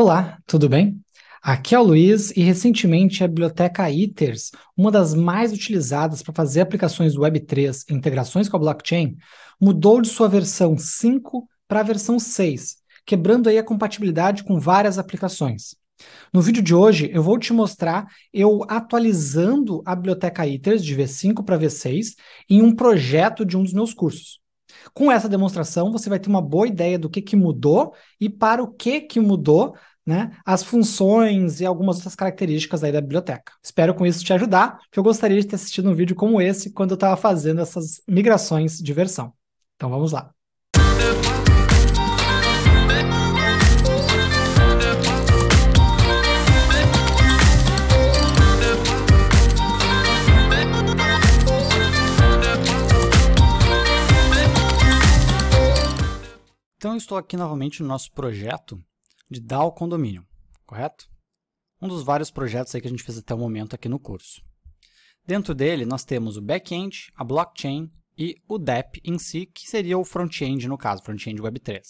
Olá, tudo bem? Aqui é o Luiz e recentemente a biblioteca ITERS, uma das mais utilizadas para fazer aplicações Web3 e integrações com a blockchain, mudou de sua versão 5 para a versão 6, quebrando aí a compatibilidade com várias aplicações. No vídeo de hoje, eu vou te mostrar eu atualizando a biblioteca ITERS de V5 para V6 em um projeto de um dos meus cursos. Com essa demonstração, você vai ter uma boa ideia do que, que mudou e para o que, que mudou né, as funções e algumas outras características aí da biblioteca. Espero com isso te ajudar, que eu gostaria de ter assistido um vídeo como esse quando eu estava fazendo essas migrações de versão. Então vamos lá. Então eu estou aqui novamente no nosso projeto de DAO Condomínio, correto? Um dos vários projetos que a gente fez até o momento aqui no curso. Dentro dele nós temos o back-end, a blockchain e o DEP em si, que seria o front-end no caso, front-end Web 3.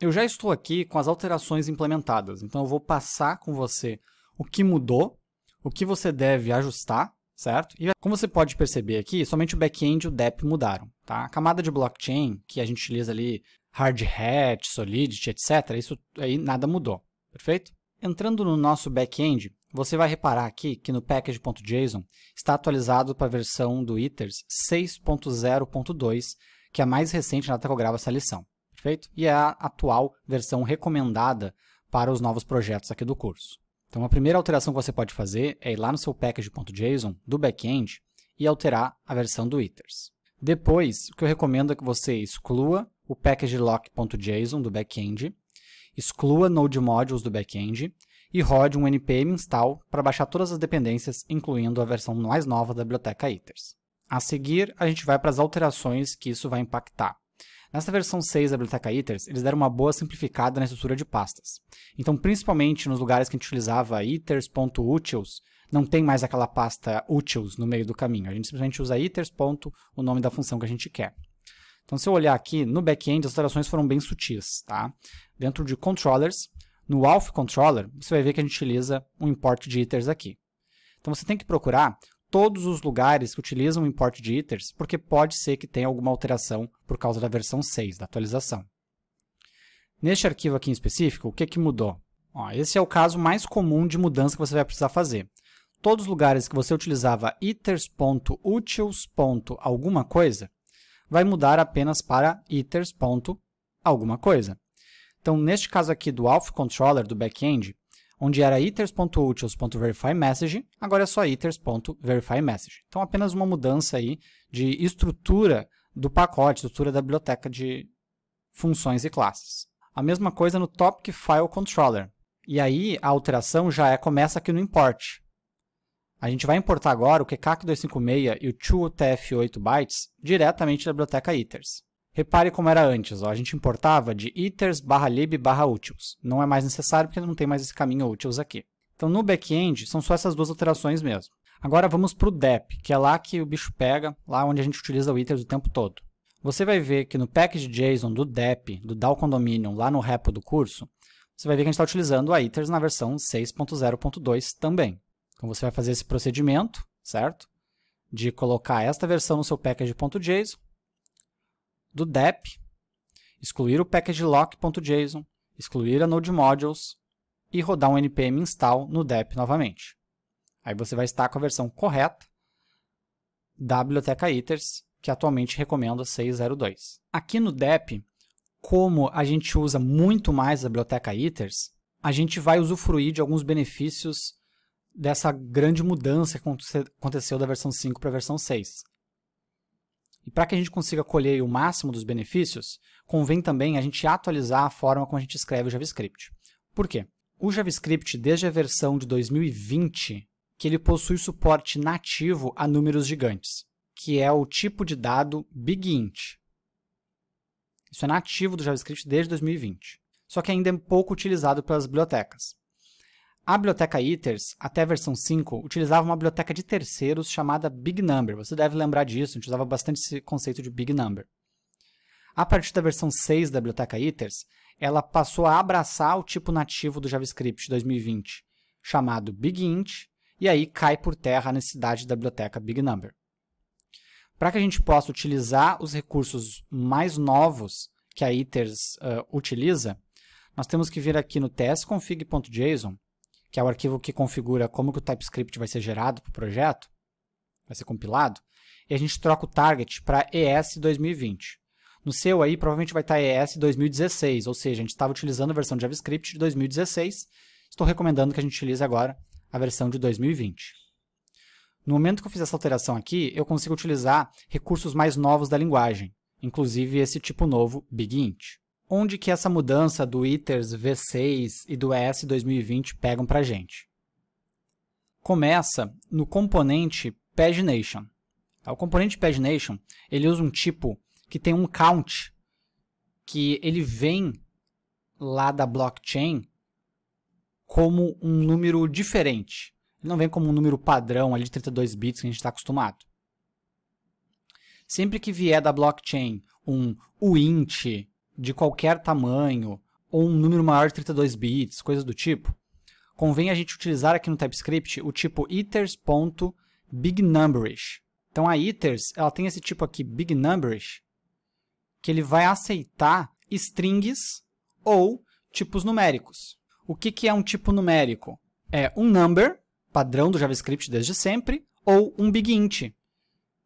Eu já estou aqui com as alterações implementadas, então eu vou passar com você o que mudou, o que você deve ajustar, certo? E como você pode perceber aqui, somente o back-end e o DEP mudaram. Tá? A camada de blockchain, que a gente utiliza ali hard hat, solidity, etc., isso aí nada mudou, perfeito? Entrando no nosso back-end, você vai reparar aqui que no package.json está atualizado para a versão do ITERS 6.0.2, que é a mais recente na gravo essa lição, perfeito? E é a atual versão recomendada para os novos projetos aqui do curso. Então, a primeira alteração que você pode fazer é ir lá no seu package.json do back-end e alterar a versão do ITERS. Depois, o que eu recomendo é que você exclua o package lock.json do backend, exclua node modules do backend e rode um npm install para baixar todas as dependências, incluindo a versão mais nova da biblioteca iters. A seguir, a gente vai para as alterações que isso vai impactar. Nessa versão 6 da biblioteca iters, eles deram uma boa simplificada na estrutura de pastas. Então, principalmente nos lugares que a gente utilizava iters.utils, não tem mais aquela pasta utils no meio do caminho. A gente simplesmente usa iters. o nome da função que a gente quer. Então, se eu olhar aqui no back-end, as alterações foram bem sutis, tá? Dentro de controllers, no Alpha Controller, você vai ver que a gente utiliza um import de iters aqui. Então, você tem que procurar todos os lugares que utilizam o import de iters, porque pode ser que tenha alguma alteração por causa da versão 6, da atualização. Neste arquivo aqui em específico, o que, que mudou? Ó, esse é o caso mais comum de mudança que você vai precisar fazer. Todos os lugares que você utilizava iters.utils. alguma coisa, vai mudar apenas para ithers. alguma coisa. Então, neste caso aqui do Alpha Controller do backend, onde era ethers.utils.verifyMessage, agora é só iters.verifyMessage. Então, apenas uma mudança aí de estrutura do pacote, estrutura da biblioteca de funções e classes. A mesma coisa no topic file controller. E aí a alteração já é, começa aqui no import. A gente vai importar agora o QCAC256 e o 2TF8 bytes diretamente da biblioteca ITERS. Repare como era antes, ó. a gente importava de iters barra lib barra utils. Não é mais necessário porque não tem mais esse caminho utils aqui. Então no back-end são só essas duas alterações mesmo. Agora vamos para o dep, que é lá que o bicho pega, lá onde a gente utiliza o iters o tempo todo. Você vai ver que no package JSON do dep, do DAO Condominium, lá no repo do curso, você vai ver que a gente está utilizando a iters na versão 6.0.2 também. Então você vai fazer esse procedimento, certo? De colocar esta versão no seu package.json, do dep, excluir o package lock.json, excluir a node modules e rodar um npm install no dep novamente. Aí você vai estar com a versão correta da biblioteca iters, que atualmente recomenda 6.02. Aqui no dep, como a gente usa muito mais a biblioteca iters, a gente vai usufruir de alguns benefícios dessa grande mudança que aconteceu da versão 5 para a versão 6. E para que a gente consiga colher o máximo dos benefícios, convém também a gente atualizar a forma como a gente escreve o JavaScript. Por quê? O JavaScript, desde a versão de 2020, que ele possui suporte nativo a números gigantes, que é o tipo de dado BigInt. Isso é nativo do JavaScript desde 2020, só que ainda é pouco utilizado pelas bibliotecas. A biblioteca ITERS, até a versão 5, utilizava uma biblioteca de terceiros chamada Big Number. Você deve lembrar disso, a gente usava bastante esse conceito de Big Number. A partir da versão 6 da biblioteca ITERS, ela passou a abraçar o tipo nativo do JavaScript 2020, chamado BigInt, e aí cai por terra a necessidade da biblioteca Big Number. Para que a gente possa utilizar os recursos mais novos que a ITERS uh, utiliza, nós temos que vir aqui no tsconfig.json que é o arquivo que configura como que o TypeScript vai ser gerado para o projeto, vai ser compilado, e a gente troca o target para ES 2020. No seu aí, provavelmente vai estar ES 2016, ou seja, a gente estava utilizando a versão de JavaScript de 2016. Estou recomendando que a gente utilize agora a versão de 2020. No momento que eu fiz essa alteração aqui, eu consigo utilizar recursos mais novos da linguagem, inclusive esse tipo novo, BigInt onde que essa mudança do ITERS V6 e do ES 2020 pegam para a gente. Começa no componente Pagination. Tá? O componente Pagination ele usa um tipo que tem um count, que ele vem lá da blockchain como um número diferente. Ele não vem como um número padrão ali de 32 bits que a gente está acostumado. Sempre que vier da blockchain um uint, de qualquer tamanho, ou um número maior de 32 bits, coisas do tipo, convém a gente utilizar aqui no TypeScript o tipo iters.bignumberish. Então a iters, ela tem esse tipo aqui, bignumberish, que ele vai aceitar strings ou tipos numéricos. O que, que é um tipo numérico? É um number, padrão do JavaScript desde sempre, ou um bigint,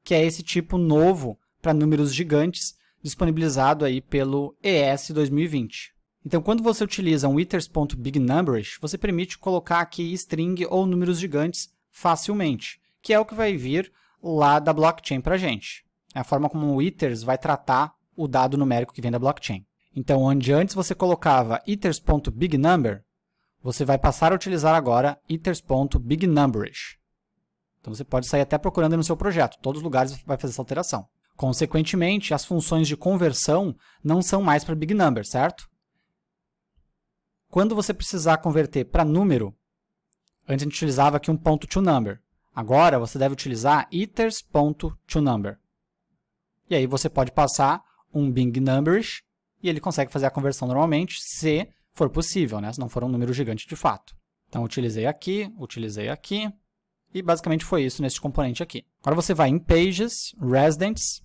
que é esse tipo novo para números gigantes disponibilizado aí pelo ES 2020. Então, quando você utiliza um iters.bignumberish, você permite colocar aqui string ou números gigantes facilmente, que é o que vai vir lá da blockchain para a gente. É a forma como o iters vai tratar o dado numérico que vem da blockchain. Então, onde antes você colocava iters.bignumber, você vai passar a utilizar agora iters.bignumberish. Então, você pode sair até procurando no seu projeto. Todos os lugares vai fazer essa alteração. Consequentemente, as funções de conversão não são mais para big number, certo? Quando você precisar converter para número, antes a gente utilizava aqui um ponto to number. Agora você deve utilizar iters.toNumber. E aí você pode passar um big numbers e ele consegue fazer a conversão normalmente, se for possível, né? se não for um número gigante de fato. Então, utilizei aqui, utilizei aqui, e basicamente foi isso neste componente aqui. Agora você vai em Pages, Residents,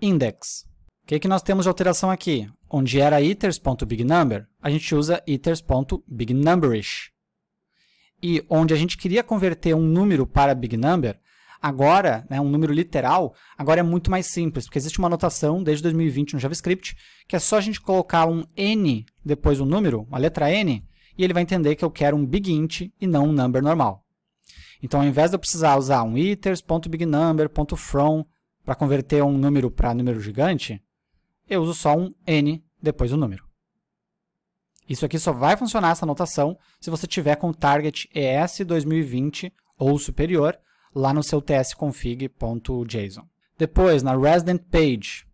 Index. O que, é que nós temos de alteração aqui? Onde era iters.bignumber, a gente usa iters.bignumberish. E onde a gente queria converter um número para bignumber, agora, né, um número literal, agora é muito mais simples, porque existe uma anotação desde 2020 no JavaScript, que é só a gente colocar um n depois do número, uma letra n, e ele vai entender que eu quero um bigInt e não um number normal. Então, ao invés de eu precisar usar um iters.bignumber.from para converter um número para número gigante, eu uso só um n depois do número. Isso aqui só vai funcionar, essa anotação, se você tiver com o target ES 2020 ou superior lá no seu tsconfig.json. Depois, na resident page,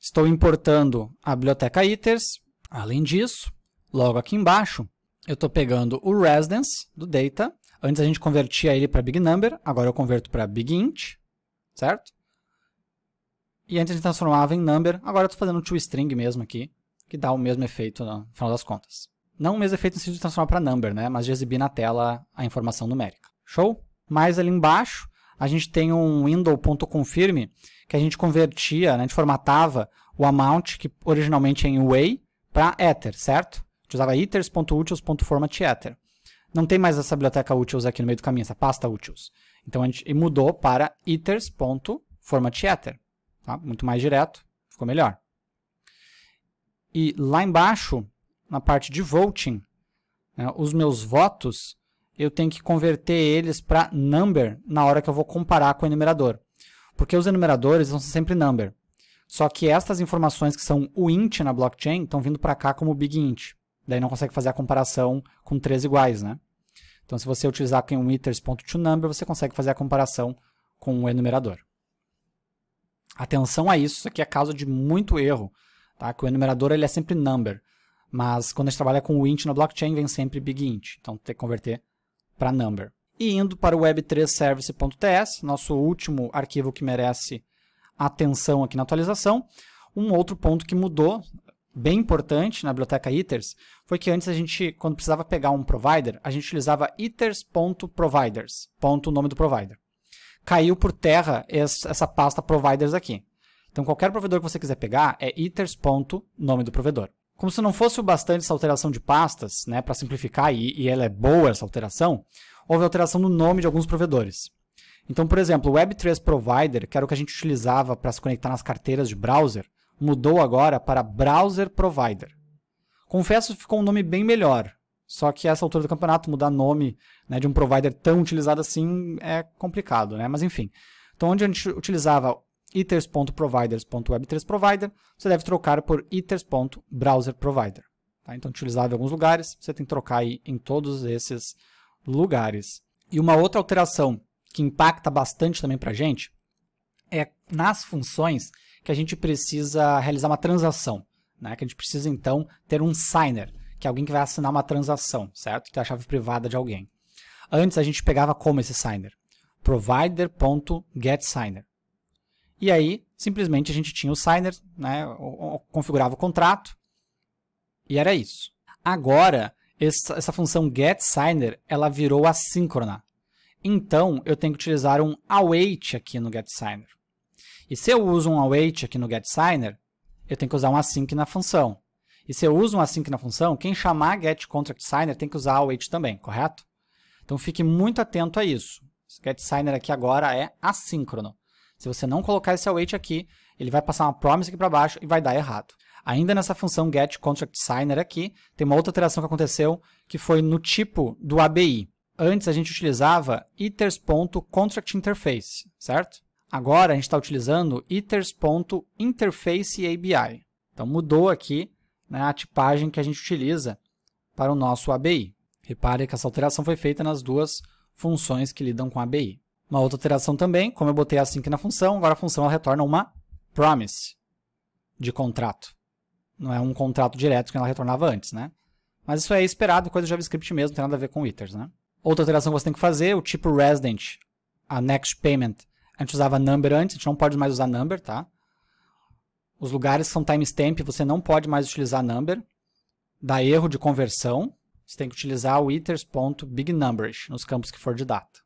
estou importando a biblioteca iters. Além disso, logo aqui embaixo, eu estou pegando o residence do data Antes a gente convertia ele para big number, agora eu converto para big int, certo? E antes a gente transformava em number, agora eu estou fazendo um toString mesmo aqui, que dá o mesmo efeito no final das contas. Não o mesmo efeito no sentido de transformar para number, né? mas de exibir na tela a informação numérica. Show? Mais ali embaixo, a gente tem um window.confirm que a gente convertia, né? a gente formatava o amount, que originalmente é em way, para ether, certo? A gente usava ethers.utils.formatEther. Não tem mais essa biblioteca utils aqui no meio do caminho, essa pasta utils. Então a gente mudou para iters.formatEther. Tá? Muito mais direto, ficou melhor. E lá embaixo, na parte de voting, né, os meus votos, eu tenho que converter eles para number na hora que eu vou comparar com o enumerador. Porque os enumeradores vão ser sempre number. Só que estas informações que são o int na blockchain estão vindo para cá como big int. Daí não consegue fazer a comparação com três iguais, né? Então, se você utilizar aqui um iters.toNumber, você consegue fazer a comparação com o enumerador. Atenção a isso, isso aqui é causa de muito erro, tá? que o enumerador ele é sempre number, mas quando a gente trabalha com o int na blockchain, vem sempre bigint, então tem que converter para number. E indo para o web3service.ts, nosso último arquivo que merece atenção aqui na atualização, um outro ponto que mudou bem importante na biblioteca Ethers foi que antes a gente, quando precisava pegar um provider, a gente utilizava ethers.providers, ponto o nome do provider. Caiu por terra essa pasta providers aqui. Então, qualquer provedor que você quiser pegar é nome do provedor. Como se não fosse o bastante essa alteração de pastas, né, para simplificar, e, e ela é boa essa alteração, houve alteração no nome de alguns provedores. Então, por exemplo, o Web3 Provider, que era o que a gente utilizava para se conectar nas carteiras de browser, mudou agora para Browser Provider. Confesso que ficou um nome bem melhor, só que essa altura do campeonato mudar nome né, de um provider tão utilizado assim é complicado, né? Mas enfim. Então, onde a gente utilizava ethers.providers.web3provider, você deve trocar por ethers.browserprovider. Tá? Então, utilizava em alguns lugares, você tem que trocar aí em todos esses lugares. E uma outra alteração que impacta bastante também para a gente é nas funções que a gente precisa realizar uma transação, né? Que a gente precisa então ter um signer, que é alguém que vai assinar uma transação, certo? Que é a chave privada de alguém. Antes a gente pegava como esse signer? provider.getSigner. E aí, simplesmente a gente tinha o signer, né, configurava o contrato e era isso. Agora, essa, essa função getSigner, ela virou assíncrona. Então, eu tenho que utilizar um await aqui no getSigner. E se eu uso um await aqui no getSigner, eu tenho que usar um async na função. E se eu uso um async na função, quem chamar getContractSigner tem que usar await também, correto? Então fique muito atento a isso. Esse getSigner aqui agora é assíncrono. Se você não colocar esse await aqui, ele vai passar uma promise aqui para baixo e vai dar errado. Ainda nessa função getContractSigner aqui, tem uma outra alteração que aconteceu, que foi no tipo do ABI. Antes a gente utilizava iters.contractInterface, certo? Agora a gente está utilizando iters.interfaceABI. Então mudou aqui né, a tipagem que a gente utiliza para o nosso ABI. Repare que essa alteração foi feita nas duas funções que lidam com ABI. Uma outra alteração também, como eu botei async na função, agora a função retorna uma promise de contrato. Não é um contrato direto que ela retornava antes, né? Mas isso é esperado, coisa do JavaScript mesmo, não tem nada a ver com ethers, né? Outra alteração que você tem que fazer, o tipo resident, a next payment, a gente usava number antes, a gente não pode mais usar number, tá? Os lugares que são timestamp, você não pode mais utilizar number. Dá erro de conversão. Você tem que utilizar o itersbignumberage nos campos que for de data.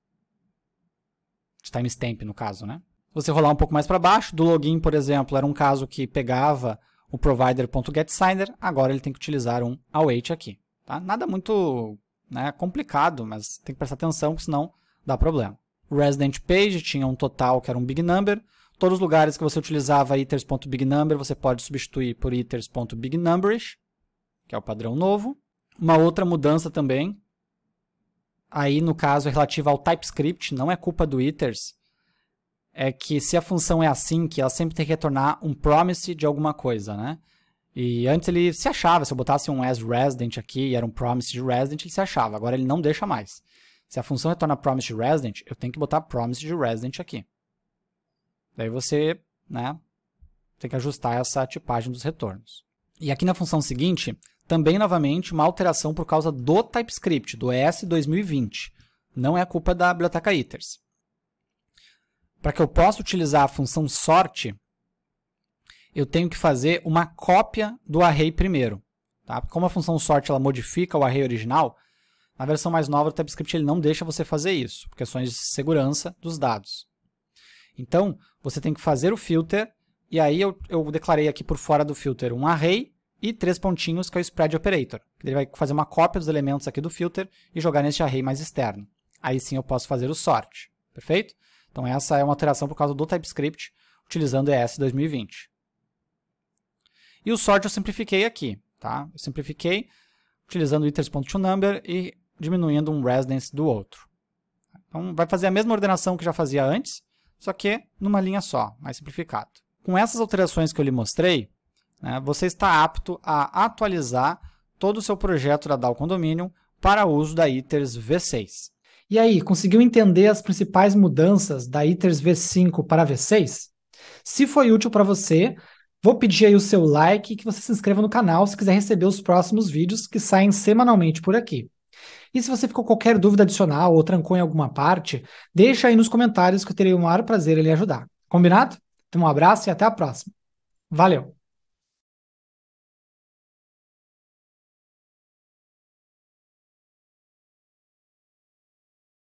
De timestamp, no caso, né? Você rolar um pouco mais para baixo, do login, por exemplo, era um caso que pegava o provider.getSigner, agora ele tem que utilizar um await aqui. Tá? Nada muito né, complicado, mas tem que prestar atenção, senão dá problema. Resident Page tinha um total que era um big number. Todos os lugares que você utilizava iters.bignumber, você pode substituir por iters.bignumberIsh, que é o padrão novo. Uma outra mudança também, aí no caso é relativa ao TypeScript, não é culpa do iters, é que se a função é assim, que ela sempre tem que retornar um promise de alguma coisa, né? E antes ele se achava, se eu botasse um as resident aqui e era um promise de resident, ele se achava. Agora ele não deixa mais. Se a função retorna promised resident, eu tenho que botar promised resident aqui. Daí você né, tem que ajustar essa tipagem dos retornos. E aqui na função seguinte, também novamente uma alteração por causa do TypeScript, do ES 2020. Não é culpa da biblioteca iters. Para que eu possa utilizar a função sorte, eu tenho que fazer uma cópia do array primeiro. Tá? Como a função sorte ela modifica o array original, na versão mais nova do TypeScript ele não deixa você fazer isso, por questões de segurança dos dados. Então, você tem que fazer o filter, e aí eu, eu declarei aqui por fora do filter um array e três pontinhos, que é o spread operator. Ele vai fazer uma cópia dos elementos aqui do filter e jogar neste array mais externo. Aí sim eu posso fazer o sort, perfeito? Então essa é uma alteração por causa do TypeScript, utilizando ES 2020. E o sort eu simplifiquei aqui, tá? Eu simplifiquei utilizando o iters.toNumber e diminuindo um residence do outro. Então, vai fazer a mesma ordenação que já fazia antes, só que numa linha só, mais simplificado. Com essas alterações que eu lhe mostrei, né, você está apto a atualizar todo o seu projeto da DAO Condomínio para uso da ITERS V6. E aí, conseguiu entender as principais mudanças da ITERS V5 para V6? Se foi útil para você, vou pedir aí o seu like e que você se inscreva no canal se quiser receber os próximos vídeos que saem semanalmente por aqui. E se você ficou qualquer dúvida adicional ou trancou em alguma parte, deixa aí nos comentários que eu terei o maior prazer em lhe ajudar. Combinado? Então um abraço e até a próxima. Valeu!